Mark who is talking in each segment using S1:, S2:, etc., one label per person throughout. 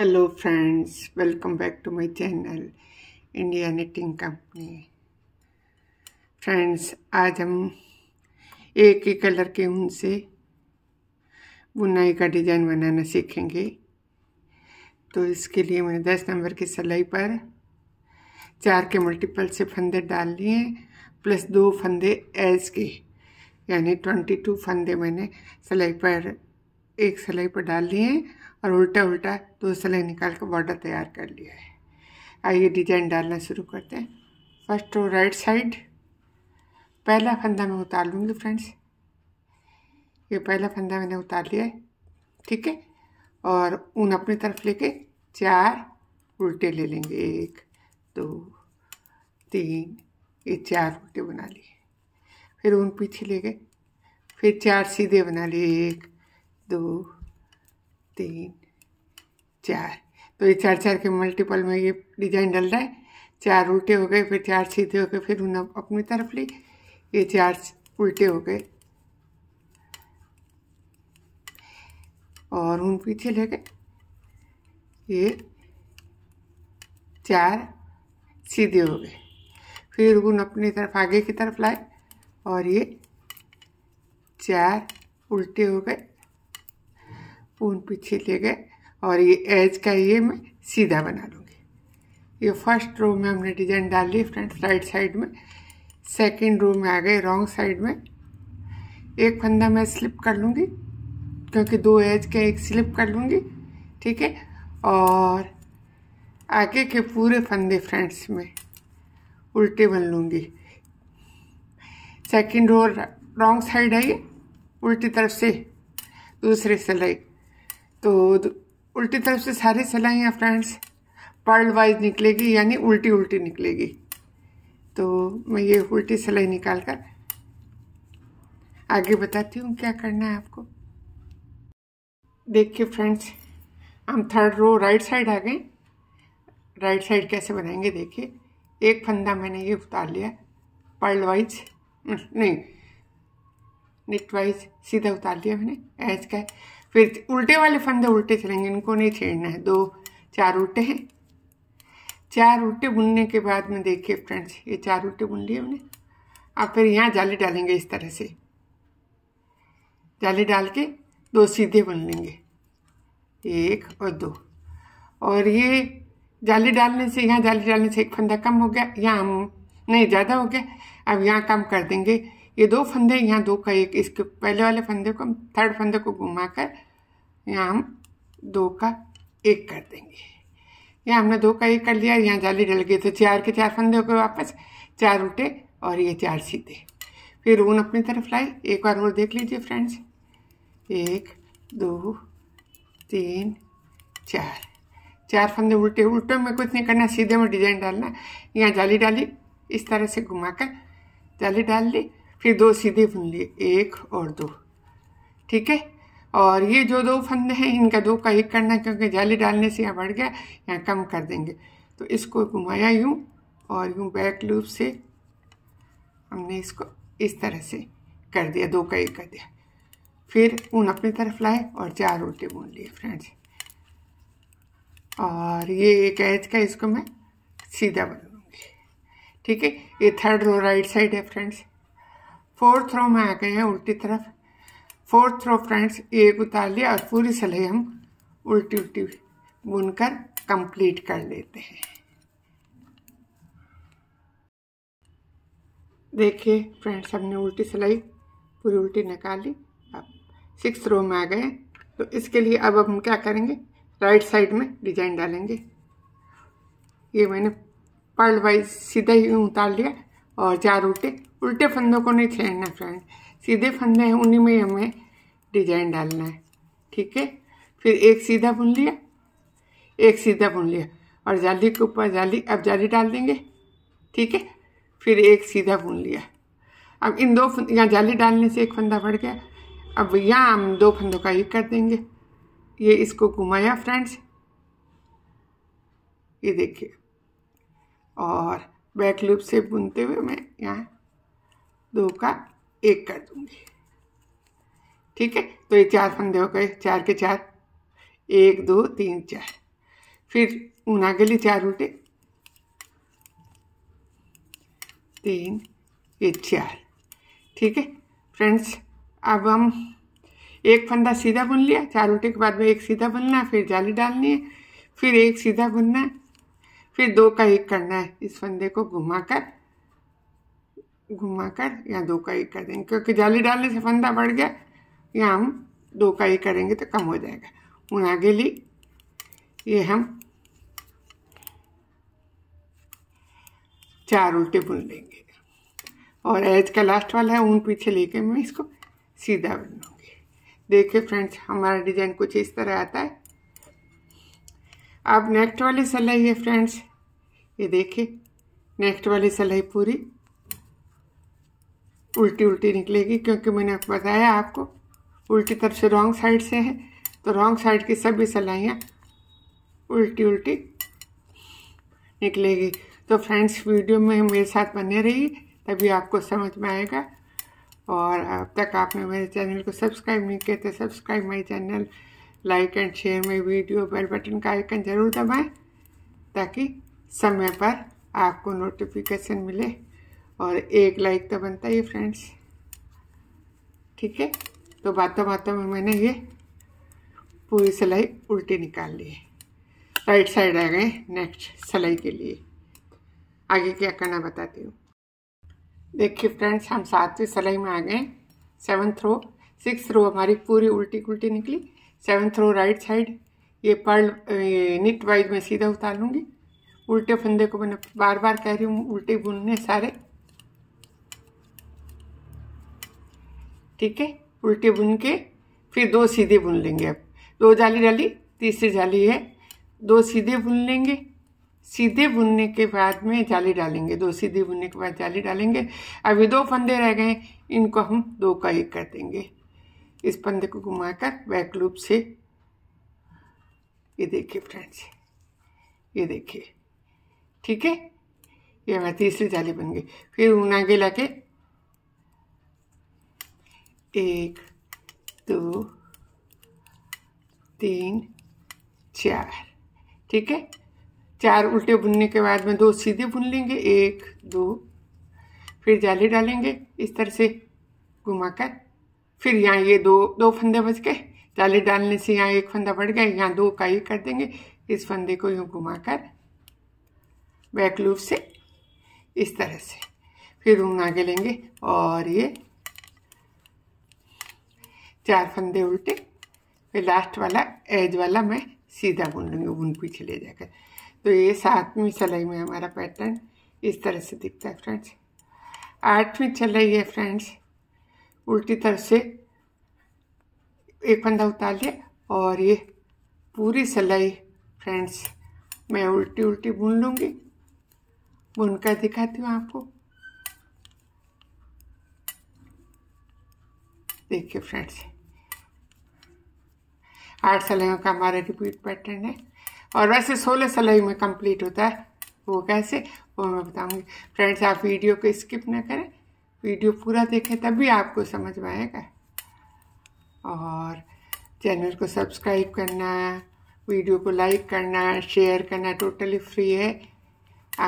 S1: hello friends welcome back to my channel India knitting company friends आज हम एक ही colour के ऊन से बुनाई का डिज़ाइन बनाना सीखेंगे तो इसके लिए मैंने दस नंबर की सिलाई पर चार के मल्टीपल से फंदे डाल लिए प्लस दो फंदे एज के यानी ट्वेंटी टू फंदे मैंने सिलाई पर एक सिलाई पर डाल लिए और उल्टा उल्टा दूसरे निकाल कर बॉर्डर तैयार कर लिया है आइए डिजाइन डालना शुरू करते हैं फर्स्ट रो राइट साइड पहला फंदा मैं उतार लूँगी फ्रेंड्स ये पहला फंदा मैंने उतार लिया है ठीक है और ऊन अपनी तरफ लेके चार उल्टे ले लेंगे एक दो तीन ये चार उल्टे बना लिए फिर ऊन पीछे ले गए फिर चार सीधे बना लिए एक दो तीन चार तो ये चार चार के मल्टीपल में ये डिजाइन डल रहा है चार उल्टे हो गए फिर चार सीधे हो गए फिर उन्हें अपनी तरफ ली ये चार उल्टे हो गए और उन पीछे ले गए ये चार सीधे हो गए फिर उन अपनी तरफ आगे की तरफ लाए और ये चार उल्टे हो गए स्पून पीछे ले गए और ये एज का ये मैं सीधा बना लूँगी ये फर्स्ट रो में हमने डिजाइन डाल ली फ्रंट राइट साइड में सेकंड रो में आ गए रॉन्ग साइड में एक फंदा मैं स्लिप कर लूँगी क्योंकि दो एज के एक स्लिप कर लूँगी ठीक है और आगे के पूरे फंदे फ्रेंड्स में उल्टे बन लूँगी सेकेंड रो रॉन्ग साइड है ये उल्टी तरफ से दूसरे सिलाई तो, उल्टी तरफ से सारी सिलाइयाँ फ्रेंड्स पर्ल वाइज निकलेगी यानी उल्टी उल्टी निकलेगी तो मैं ये उल्टी सिलाई निकाल कर आगे बताती हूँ क्या करना है आपको देखिए फ्रेंड्स हम थर्ड रो राइट साइड आ गए राइट साइड कैसे बनाएंगे देखिए एक फंदा मैंने ये उतार लिया पर्ल हम्म, वाइज नहीं नेट वाइज सीधा उतार लिया मैंने एज का फिर उल्टे वाले फंदे उल्टे चलेंगे इनको नहीं छेड़ना है दो चार उल्टे हैं चार उल्टे बुनने के बाद में देखिए फ्रेंड्स ये चार उल्टे बुन लिए हमने अब फिर यहाँ जाली डालेंगे इस तरह से जाली डाल के दो सीधे बुन लेंगे एक और दो और ये जाली डालने से यहाँ जाली डालने से एक फंदा कम हो गया यहाँ हम नहीं ज़्यादा हो गया अब यहाँ कम कर देंगे ये दो फंदे यहाँ दो का एक इसके पहले वाले फंदे को हम थर्ड फंदे को घुमाकर यहाँ हम दो का एक कर देंगे यहाँ हमने दो का एक कर लिया यहाँ जाली डल गई तो चार के चार फंदे हो गए वापस चार उल्टे और ये चार सीधे फिर ऊन अपनी तरफ लाई एक बार और देख लीजिए फ्रेंड्स एक दो तीन चार चार फंदे उल्टे उल्टे में कुछ नहीं करना सीधे में डिजाइन डालना यहाँ जाली डाली इस तरह से घुमाकर जाली डाल ली फिर दो सीधे बुन लिए एक और दो ठीक है और ये जो दो फंदे हैं इनका दो का एक करना क्योंकि जाली डालने से यहाँ बढ़ गया यहाँ कम कर देंगे तो इसको घुमाया यूँ और यूँ बैक लूप से हमने इसको इस तरह से कर दिया दो का एक कर दिया फिर ऊन अपनी तरफ लाए और चार उल्टे बुन लिए फ्रेंड्स और ये एक एज का इसको मैं सीधा बनाऊंगी ठीक है ये थर्ड रो राइट साइड है फ्रेंड्स फोर्थ रो में आ गए हैं उल्टी तरफ फोर्थ रो फ्रेंड्स एक उतार लिया और पूरी सिलाई हम उल्टी उल्टी बुन कर कंप्लीट कर लेते हैं देखिए फ्रेंड्स हमने उल्टी सिलाई पूरी उल्टी निकाली अब सिक्स रो में आ गए तो इसके लिए अब हम क्या करेंगे राइट साइड में डिजाइन डालेंगे ये मैंने पर्ल वाइज सीधा ही उतार लिया और चार उल्टे उल्टे फंदों को नहीं छेड़ना फ्रेंड्स सीधे फंदे हैं उन्हीं में हमें डिजाइन डालना है ठीक है फिर एक सीधा बुन लिया एक सीधा बुन लिया और जाली के ऊपर जाली अब जाली डाल देंगे ठीक है फिर एक सीधा बुन लिया अब इन दो यहाँ जाली डालने से एक फंदा बढ़ गया अब यहाँ हम दो फंदों का एक कर देंगे ये इसको घुमाया फ्रेंड्स ये देखिए और बैक लूप से बुनते हुए मैं यहाँ दो का एक कर दूंगी ठीक है तो ये चार फंदे हो गए चार के चार एक दो तीन चार फिर ऊना के लिए चार उल्टे तीन ये चार ठीक है फ्रेंड्स अब हम एक फंदा सीधा बुन लिया चार उल्टे के बाद में एक सीधा बुनना है फिर जाली डालनी है फिर एक सीधा बुनना है फिर दो का एक करना है इस फंदे को घुमाकर घुमाकर या दो का एक कर देंगे क्योंकि जाली डालने से फंदा बढ़ गया या हम दो का एक करेंगे तो कम हो जाएगा उन आगे ली ये हम चार उल्टे बुन लेंगे और एज का लास्ट वाला है ऊन पीछे लेके मैं इसको सीधा लूँगी देखिए फ्रेंड्स हमारा डिज़ाइन कुछ इस तरह आता है अब नेक्स्ट वाली सलाई है फ्रेंड्स ये देखिए नेक्स्ट वाली सलाई पूरी उल्टी उल्टी निकलेगी क्योंकि मैंने बताया आपको उल्टी तरफ से रॉन्ग साइड से है तो रॉन्ग साइड की सभी सलाइयाँ उल्टी उल्टी निकलेगी तो फ्रेंड्स वीडियो में मेरे साथ बने रहिए तभी आपको समझ में आएगा और अब तक आपने मेरे चैनल को सब्सक्राइब नहीं किया तो subscribe my channel like and share में वीडियो बेल बटन का आइकन ज़रूर दबाएं ताकि समय पर आपको नोटिफिकेशन मिले और एक लाइक तो बनता ही फ्रेंड्स ठीक है तो बातों बातों में मैंने ये पूरी सिलाई उल्टी निकाल ली है राइट साइड आ गए नेक्स्ट सिलाई के लिए आगे क्या करना बताती हूँ देखिए फ्रेंड्स हम सातवीं सिलाई में आ गए सेवन्थ रो सिक्स रो हमारी पूरी उल्टी उल्टी निकली सेवन्थ रो राइट साइड ये पर्ल नीट वाइज में सीधा उतार लूँगी उल्टे फंदे को मैंने बार बार कह रही हूँ उल्टे बुनने सारे ठीक है उल्टे बुन के फिर दो सीधे बुन लेंगे अब दो जाली डाली तीसरी जाली है दो सीधे बुन लेंगे सीधे बुनने के बाद में जाली डालेंगे दो सीधे बुनने के बाद जाली डालेंगे अभी दो फंदे रह गए इनको हम दो का एक कर देंगे इस फंदे को घुमाकर बैक लूप से ये देखिए फ्रेंड्स ये देखिए ठीक है ये हमारी तीसरी जाली बन गई फिर ऊना आगे लाके एक दो तीन चार ठीक है चार उल्टे बुनने के बाद में दो सीधे बुन लेंगे एक दो फिर जाली डालेंगे इस तरह से घुमाकर फिर यहाँ ये दो दो फंदे बच गए जाली डालने से यहाँ एक फंदा बढ़ गया यहाँ दो का ही कर देंगे इस फंदे को यूँ घुमाकर बैक लूप से इस तरह से फिर घूम आगे लेंगे और ये चार फंदे उल्टे फिर लास्ट वाला एज वाला मैं सीधा बुन लूँगी बुन पीछे ले जाकर तो ये सातवीं सिलाई में हमारा पैटर्न इस तरह से दिखता है फ्रेंड्स आठवीं चल रही है फ्रेंड्स उल्टी तरफ से एक फंदा उतार लिया और ये पूरी सिलाई फ्रेंड्स मैं उल्टी उल्टी बुन लूँगी बुन कर दिखाती हूँ आपको देखिए फ्रेंड्स आठ सलाइयों का हमारा रिपीट पैटर्न है और वैसे सोलह सलाई में कंप्लीट होता है वो कैसे वो मैं बताऊंगी फ्रेंड्स आप वीडियो को स्किप ना करें वीडियो पूरा देखें तभी आपको समझ में आएगा और चैनल को सब्सक्राइब करना वीडियो को लाइक करना शेयर करना टोटली फ्री है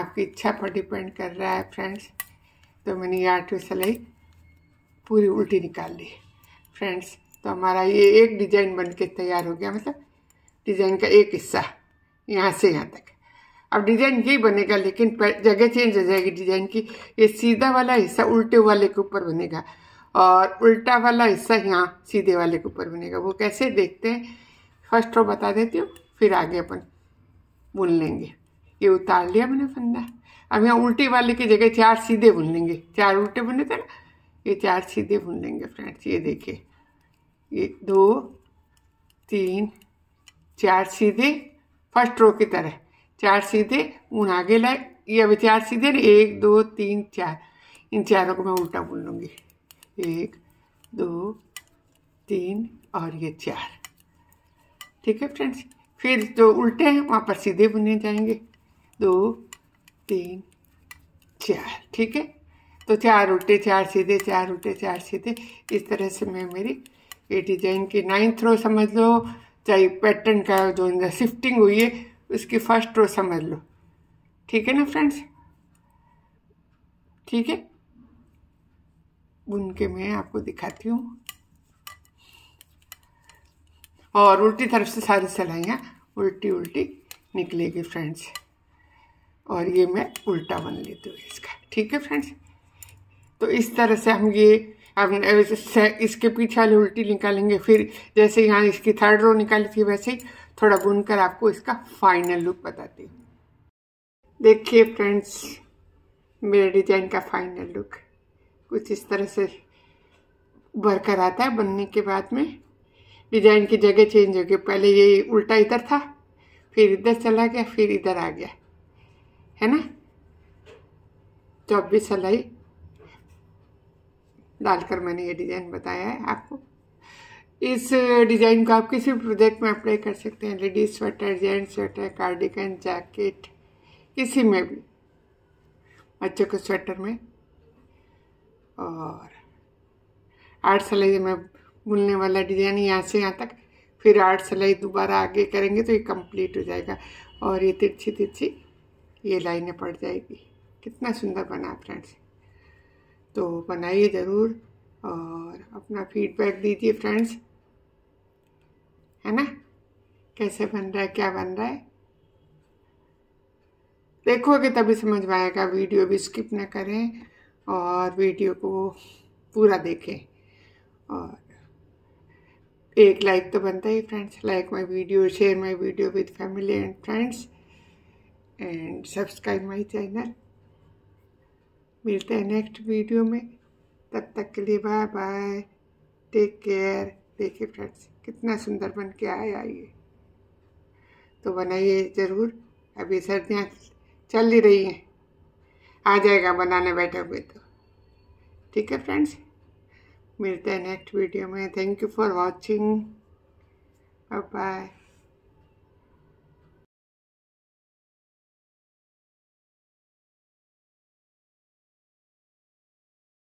S1: आपकी इच्छा पर डिपेंड कर रहा है फ्रेंड्स तो मैंने ये आठवीं सलाई पूरी उल्टी निकाल ली फ्रेंड्स तो हमारा ये एक डिजाइन बन के तैयार हो गया मतलब डिजाइन का एक हिस्सा यहाँ से यहाँ तक अब डिजाइन यही बनेगा लेकिन जगह चेंज हो जाएगी डिजाइन की ये सीधा वाला हिस्सा उल्टे वाले के ऊपर बनेगा और उल्टा वाला हिस्सा यहाँ सीधे वाले के ऊपर बनेगा वो कैसे देखते हैं फर्स्ट रो बता देती हूँ फिर आगे अपन बुन लेंगे ये उतार लिया मैंने फंदा अब यहाँ उल्टे वाले की जगह चार सीधे बुन लेंगे चार उल्टे बुने थे ना ये चार सीधे बुन लेंगे फ्रेंड्स ये देखिए एक दो तीन चार सीधे फर्स्ट रो की तरह चार सीधे ऊन आगे लाए ये अभी चार सीधे एक दो तीन चार इन चारों को मैं उल्टा बुन लूँगी एक दो तीन और ये चार ठीक है फ्रेंड्स फिर जो उल्टे हैं वहाँ पर सीधे बुने जाएंगे दो तीन चार ठीक है तो चार उल्टे चार सीधे चार उल्टे चार सीधे इस तरह से मैं मेरी ये डिजाइन की नाइन्थ रो समझ लो चाहे पैटर्न का जो अंदर शिफ्टिंग हुई है उसकी फर्स्ट रो समझ लो ठीक है ना फ्रेंड्स ठीक है बुन के मैं आपको दिखाती हूँ और उल्टी तरफ से सारी सलाइयाँ उल्टी उल्टी निकलेगी फ्रेंड्स और ये मैं उल्टा बन लेती हूँ इसका ठीक है फ्रेंड्स तो इस तरह से हम ये अब इसके पीछे वाली उल्टी निकालेंगे फिर जैसे यहाँ इसकी थर्ड रो निकाली थी वैसे ही थोड़ा बुन कर आपको इसका फाइनल लुक बताती हूँ देखिए फ्रेंड्स मेरे डिजाइन का फाइनल लुक कुछ इस तरह से उभर कर आता है बनने के बाद में डिजाइन की जगह चेंज हो गई पहले ये उल्टा इधर था फिर इधर चला गया फिर इधर आ गया है ना चौबीस तो सिलाई डालकर मैंने ये डिज़ाइन बताया है आपको इस डिज़ाइन को आप किसी भी प्रोजेक्ट में अप्लाई कर सकते हैं ladies sweater gents sweater cardigan jacket किसी में भी बच्चों के स्वेटर में और आठ सलाई में बुनने वाला डिज़ाइन यहाँ से यहाँ तक फिर आठ सलाई दोबारा आगे करेंगे तो ये कंप्लीट हो जाएगा और ये तिरछी तिरछी ये लाइनें पड़ जाएगी कितना सुंदर बना फ्रेंड्स तो बनाइए ज़रूर और अपना फीडबैक दीजिए फ्रेंड्स है ना कैसे बन रहा है क्या बन रहा है देखोगे तभी समझ में आएगा वीडियो भी स्किप ना करें और वीडियो को पूरा देखें और एक लाइक तो बनता ही friends like my video share my video with family and friends and subscribe my channel मिलते हैं नेक्स्ट वीडियो में तब तक के लिए बाय बाय टेक केयर देखिए फ्रेंड्स कितना सुंदर बन के आया ये तो बनाइए ज़रूर अभी सर्दियाँ चल ही रही हैं आ जाएगा बनाने बैठे हुए तो ठीक है फ्रेंड्स मिलते हैं नेक्स्ट वीडियो में thank you for watching bye